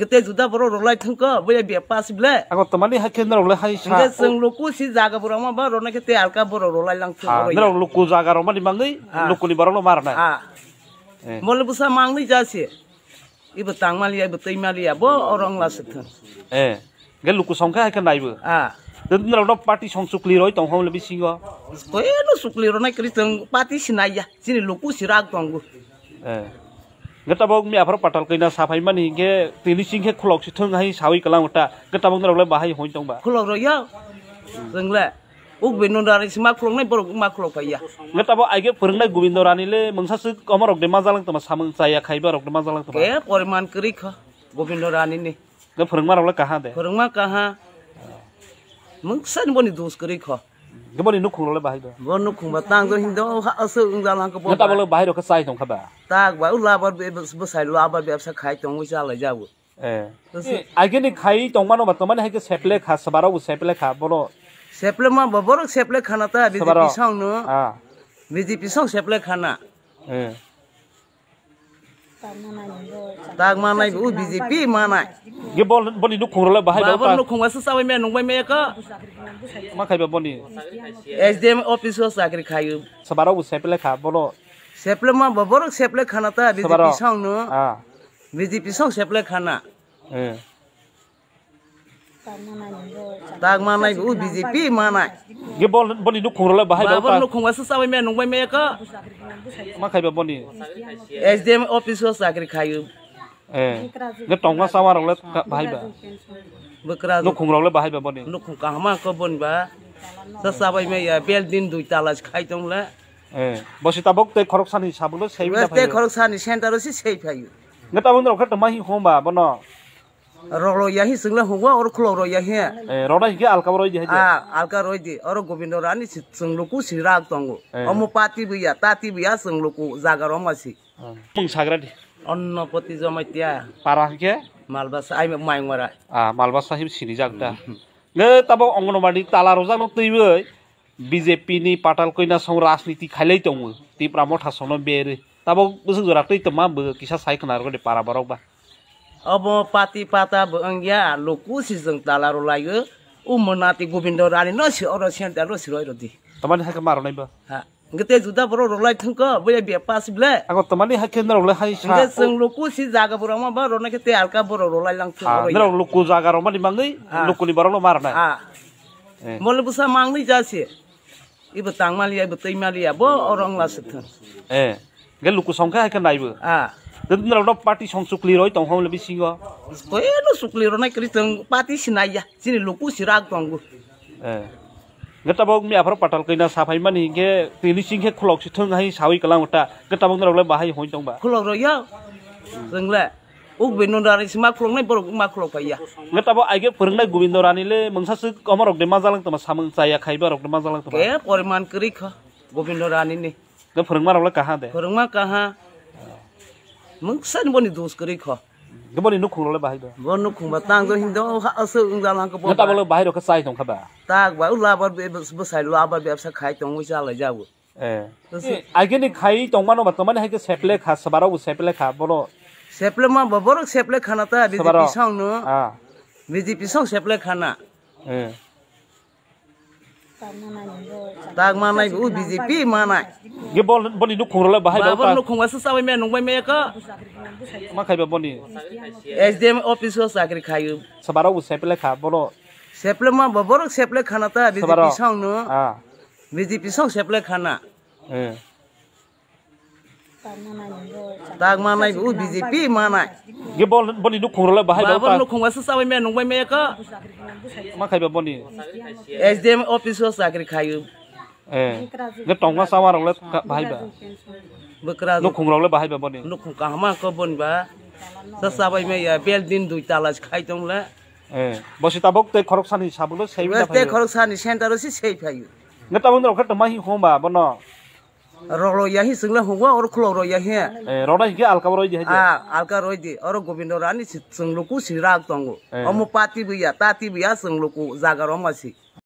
গতে জুদা বড় রলাই থঙ্ক বইয়া বেপা আসিবলে আগো তোমানি হাকেন্দ্র রলাই হাই সা গে সং লোকু সি জাগা বড় আমা বা রনা কেতে আরকা বড় রলাই লাং থঙ্ক রই না লোকু জাগা রমা নিমাঙ্গি লোকু নি বড় মার না মলে বুসা মাংনি যাসি ইব তাংমালি আইব তৈমালি আবো অরং লাসে থ এ গে লোকু সংখ্যা হাকে নাইব আ দিন রড পার্টি সং রই তং হামলে বিসিঙ্গ কই নো সুকলি রনাই করি পার্টি সিনাইয়া সিনি লোকু সিরাগ তংগু এ Getabong mi apa patal kena sapa iman ini ke tini ke kulok situ ngai sawi kelang uta getabong terlalu bahaya hujung ba kulok roya tenggle uk binun dari sima kulok nai poruk ma kulok kaya getabong aike perung nai le mengsa sik dema zalang tema sama saya kai dema zalang tema ke pori man kerik ha ni ke perung ma rola kaha de perung ma kaha mengsa dus kerik ก็บ่ได้นุกของเราเลยบ่ให้ดอกบ่นุกของบ่ตั้งตัวหินดอกเอาซื้อองดาลังก็บ่ตาบ่เลยบ่ให้ดอกก็ใส่ตรงครับบ่ตากบ่อุลาบ่บ่ใส่ลาบ่แบบสักขายตรงวิชาละยาวเอออากิน খাই তোমার বর্তমানে হাইকে সেপলে খা সবারও সেপলে খা বলো সেপলে মা বড় সেপলে খানা তা বিজি পিসং ন বিজি পিসং সেপলে খানা tak manai u BJP manai ge bol boni nu khungrala bahai ba boni nu khungwa sa sabai me nungbai me ka ma khaiba boni SDM office ho sakri khayu sabaro u seple kha bolo seple ma babor seple khana ta BJP song nu BJP song seple khana eh tak manai u BJP manai ge bol boni duk khong rola bahai ba bol khong asa sabai me nongbai me ka ma khaiba boni SDM office ho sakri khayu ए गे टंगा सावा रोले viva बकरा नु खुंग रोले viva बनि नु खुंग कामा को बनबा ससाबाय मे या bell दिन दुई तालास खाइतोंला ए बसि ताबक ते खरक सानि साबलो सेबा ते खरक सानि सेन्टारो सि सेफायो नेता बन्दर खत माहि होमबा बन rolo yahi singla hungwa or khlo ro yahi roda hi alka ro yahi ah alka ro di or gobindo rani singlu ku sirag tongo omo pati buya tati buya singlu ku jaga ro masi mung sagra di অন্য পতি জমাইতিয়া পারা কে মালবাস I মাইংরা আ মালবাস সাহিব সিনি জাগদা নে তাব অঙ্গনবাড়ি তালা রোজা no তৈবই BJP নি পাটাল কইনা song রাজনীতি খাইলাই তঙ্গু তিপ্রা মঠা সন বেরে তাব বুঝু রাখতেই তো মা কিসা সাইকনার গড়ে পারা বারক বা अब पाति पाता बङ्गिया लुकु सिजन तालारो लाग्यो उ म नाति गोविन्द रानी नसि अरु सेन तालो सिरो रति तमाले हाके मारो नैबा हा गते जुदा बरो रलाई थंक बय बेपास बले आगो तमाले हाके न रलाई हाय सा गते लुकु सि जागा बरो म बरो नके ते हल्का बरो रलाई लाङ छु बरो हा लुकु जागा र मलि माङै लुकु बरो न मारो ना हा मोले बुसा माङै जासे इब ताङमालिया मालिया इब तै बो अरंग लासे ए गे लुकु सङ्का हाके नायबो हा ᱫᱚᱱᱫᱨᱟ ᱯᱟᱴᱤ ᱥᱚᱝᱥᱩᱠᱞᱤᱨᱚᱭ ᱛᱚᱝᱦᱚᱢ ᱞᱟᱵᱤ ᱥᱤᱝᱜᱚ ᱛᱚᱭᱮᱱᱚ ᱥᱩᱠᱞᱤᱨᱚᱱᱟᱭ ᱠᱨᱤᱛᱟᱝ ᱯᱟᱴᱤ ᱥᱤᱱᱟᱭᱟ ᱥᱤᱱᱤ ᱞᱩᱠᱩ ᱥᱤᱨᱟᱜ ᱛᱚᱝᱜᱩ ᱮ গেটাবক মি আফার পাতাল কইনা সাফাই মানি গে তিনি সিংহে খলক সিথং হাই সাউই কালাম ওটা গেটাবক নরলে বাহাই হই তংবা খলক রয়া জংলা উক বিনোদ রানি সিমা খলক নাই বরক মা খলক পাইয়া গেটাবক আইগে ফরংনাই গোবিন্দ রানি লে মংসাসু কমরক দে মা জালাং তমা সামং চাইয়া খাইবা রক দে মা জালাং তমা এ পরিমাণ করি খ গোবিন্দ রানি নে গে ফরংমা রলে কাহা দে ফরংমা কাহা มึงเส้นบนนี่ดูสกรีขอก็บ่นี่นุกคงเราเลยบายดอกบนนุคุงมาตั้งตัวหินเดอหาเอาเสื้ออุ้งดาลังก็บ่งั้นตาบ่เลยบายดอกก็ใส่ตรงครับบ่าตากว่าอุลาบ่บ่ใส่ลาบ่แบบสักขายตรงวิชาเลยจ้าบ่เออไอ้กินไข่ตรงมันบ่ตรงมันให้ก็เซฟเลขาสบาราบ่เซฟเลขาบ่ सेप्ले मा बबरक सेप्ले खाना त बिजी पिसङ न बिजी पिसङ सेप्ले खाना ए tak manai u BJP manai ge bol boni nu khungrala bahai ba bol nu khungwa sa bai me nung bai me ka ma khai ba boni SDM office ho sakri khai sabara u seple kha bolo seple ma bobor seple khana kanata BJP song nu BJP song seple khana tak manai u BJP manai ge bol boni nu khongrola bahai ba boni nu khongwa sa sabai me nongbai me ka ma ba boni SDM office sakri khayu eh ge tongwa sawar le bahai ba bukra nu khongrola bahai ba boni nu khong kahma ko boni ba sa sabai me ya bel din dui talas khai tomla eh bosi tabok te khorok sani sabulo sei ba te khorok sani center si sei phaiu ge tabon rokhat ma hi homa bono रोड़ो यही single होगा और खुलो रो यही है रोड़ा ही क्या अलका रोई दी हाँ अलका रोई दी और गोविंद रानी सिंगलों को सिराग तंगो और मुपाती भी या ताती भी या सिंगलों को जागरों मसी